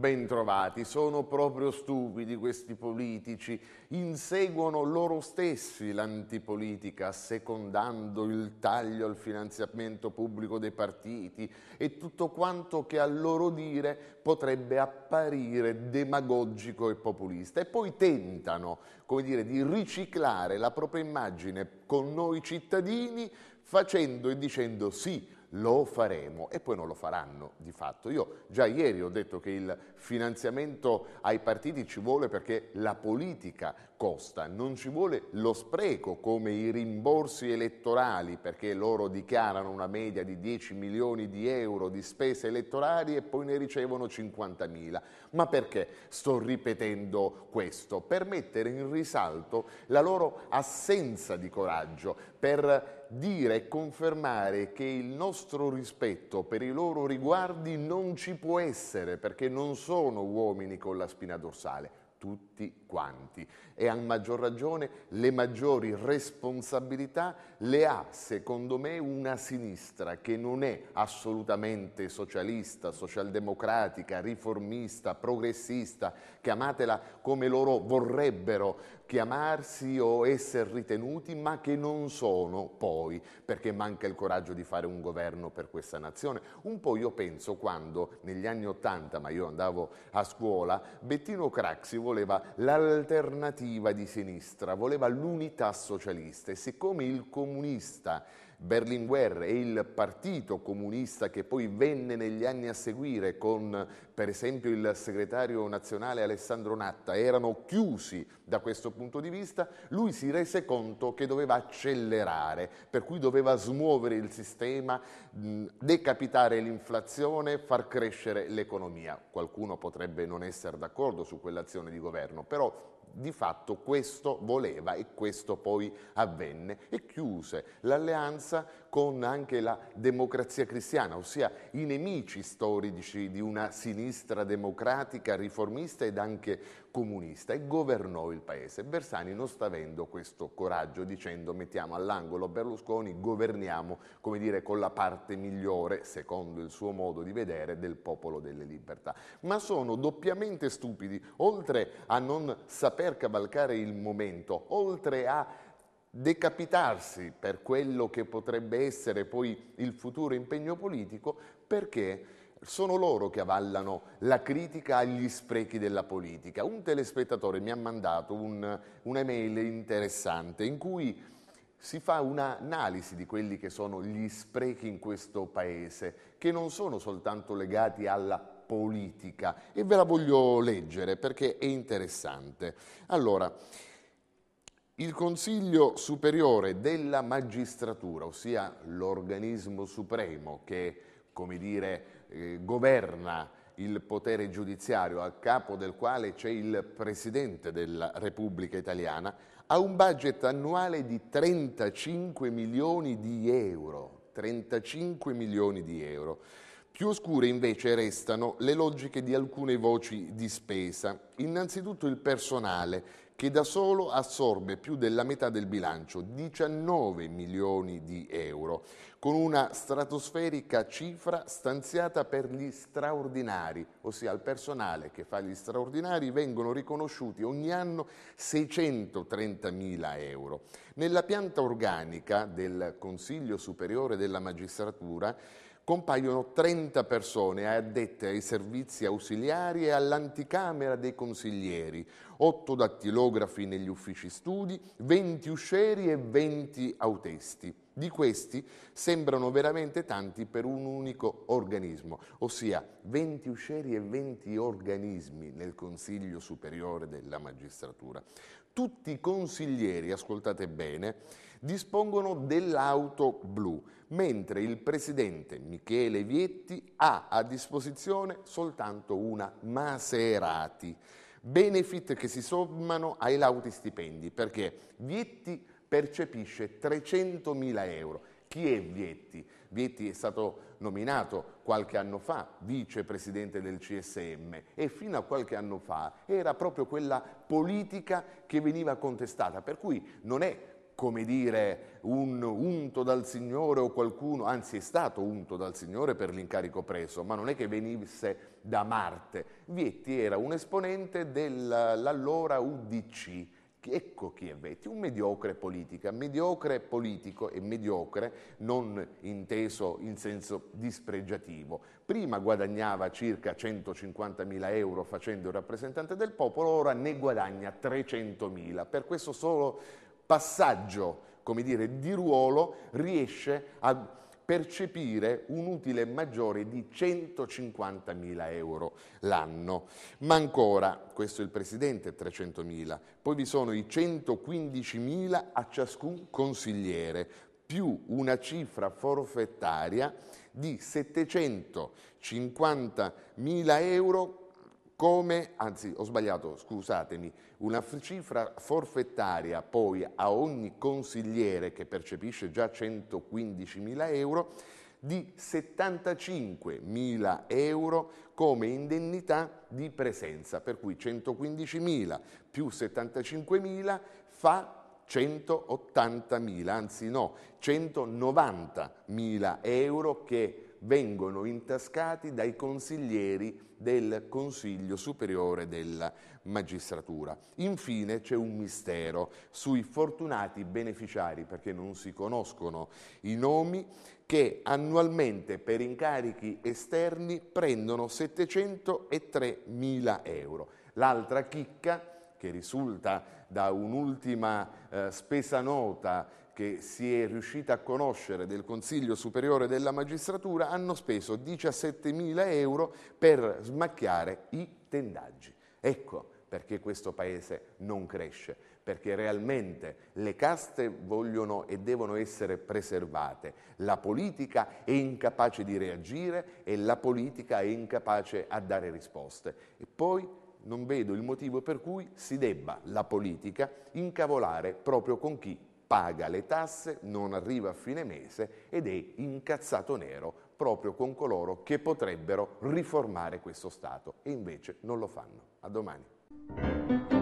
ben trovati, sono proprio stupidi questi politici, inseguono loro stessi l'antipolitica, secondando il taglio al finanziamento pubblico dei partiti e tutto quanto che a loro dire potrebbe apparire demagogico e populista. E poi tentano, come dire, di riciclare la propria immagine con noi cittadini facendo e dicendo sì lo faremo e poi non lo faranno di fatto. Io già ieri ho detto che il finanziamento ai partiti ci vuole perché la politica costa, non ci vuole lo spreco come i rimborsi elettorali perché loro dichiarano una media di 10 milioni di euro di spese elettorali e poi ne ricevono 50 mila. Ma perché sto ripetendo questo? Per mettere in risalto la loro assenza di coraggio, per dire e confermare che il nostro rispetto per i loro riguardi non ci può essere perché non sono uomini con la spina dorsale tutti quanti e a maggior ragione le maggiori responsabilità le ha, secondo me, una sinistra che non è assolutamente socialista, socialdemocratica, riformista, progressista, chiamatela come loro vorrebbero, chiamarsi o essere ritenuti, ma che non sono poi, perché manca il coraggio di fare un governo per questa nazione. Un po' io penso quando negli anni Ottanta, ma io andavo a scuola, Bettino Craxi voleva l'alternativa di sinistra, voleva l'unità socialista e siccome il comunista Berlinguer e il partito comunista che poi venne negli anni a seguire con per esempio il segretario nazionale Alessandro Natta erano chiusi da questo punto di vista, lui si rese conto che doveva accelerare, per cui doveva smuovere il sistema, decapitare l'inflazione, far crescere l'economia. Qualcuno potrebbe non essere d'accordo su quell'azione di governo, però di fatto questo voleva e questo poi avvenne e chiuse l'alleanza con anche la democrazia cristiana, ossia i nemici storici di una sinistra democratica riformista ed anche comunista e governò il paese. Bersani non sta avendo questo coraggio dicendo mettiamo all'angolo Berlusconi, governiamo come dire con la parte migliore, secondo il suo modo di vedere, del popolo delle libertà. Ma sono doppiamente stupidi, oltre a non saper cavalcare il momento, oltre a decapitarsi per quello che potrebbe essere poi il futuro impegno politico, perché sono loro che avallano la critica agli sprechi della politica. Un telespettatore mi ha mandato un, un'email interessante in cui si fa un'analisi di quelli che sono gli sprechi in questo paese, che non sono soltanto legati alla politica. E ve la voglio leggere perché è interessante. Allora, il Consiglio Superiore della Magistratura, ossia l'organismo supremo che, come dire, eh, governa il potere giudiziario, a capo del quale c'è il Presidente della Repubblica Italiana, ha un budget annuale di 35 milioni di euro. 35 milioni di euro. Più oscure invece restano le logiche di alcune voci di spesa. Innanzitutto il personale, che da solo assorbe più della metà del bilancio, 19 milioni di euro, con una stratosferica cifra stanziata per gli straordinari, ossia al personale che fa gli straordinari vengono riconosciuti ogni anno 630 mila euro. Nella pianta organica del Consiglio Superiore della Magistratura compaiono 30 persone addette ai servizi ausiliari e all'anticamera dei consiglieri, 8 dattilografi negli uffici studi, 20 uscieri e 20 autesti. Di questi sembrano veramente tanti per un unico organismo, ossia 20 uscieri e 20 organismi nel Consiglio Superiore della Magistratura. Tutti i consiglieri, ascoltate bene, dispongono dell'auto blu, mentre il presidente Michele Vietti ha a disposizione soltanto una Maserati. Benefit che si sommano ai lauti stipendi, perché Vietti percepisce 300.000 euro. Chi è Vietti? Vietti è stato nominato qualche anno fa vicepresidente del CSM e fino a qualche anno fa era proprio quella politica che veniva contestata, per cui non è come dire, un unto dal Signore o qualcuno, anzi è stato unto dal Signore per l'incarico preso, ma non è che venisse da Marte. Vietti era un esponente dell'allora UDC. Ecco chi è Vietti, un mediocre politica, mediocre politico e mediocre non inteso in senso dispregiativo. Prima guadagnava circa 150.000 euro facendo il rappresentante del popolo, ora ne guadagna 300.000. Per questo solo passaggio, come dire, di ruolo, riesce a percepire un utile maggiore di 150.000 euro l'anno. Ma ancora, questo è il presidente, 300.000, poi vi sono i 115.000 a ciascun consigliere, più una cifra forfettaria di 750.000 euro come, anzi ho sbagliato, scusatemi, una cifra forfettaria poi a ogni consigliere che percepisce già 115.000 euro di 75.000 euro come indennità di presenza, per cui 115.000 più 75.000 fa 180.000, anzi no, 190.000 euro che vengono intascati dai consiglieri del Consiglio Superiore della Magistratura. Infine c'è un mistero sui fortunati beneficiari, perché non si conoscono i nomi, che annualmente per incarichi esterni prendono 703 mila euro. L'altra chicca che risulta da un'ultima eh, spesa nota che si è riuscita a conoscere del Consiglio Superiore della Magistratura hanno speso 17.000 euro per smacchiare i tendaggi. Ecco perché questo Paese non cresce, perché realmente le caste vogliono e devono essere preservate, la politica è incapace di reagire e la politica è incapace a dare risposte. E poi non vedo il motivo per cui si debba la politica incavolare proprio con chi paga le tasse, non arriva a fine mese ed è incazzato nero proprio con coloro che potrebbero riformare questo Stato e invece non lo fanno. A domani.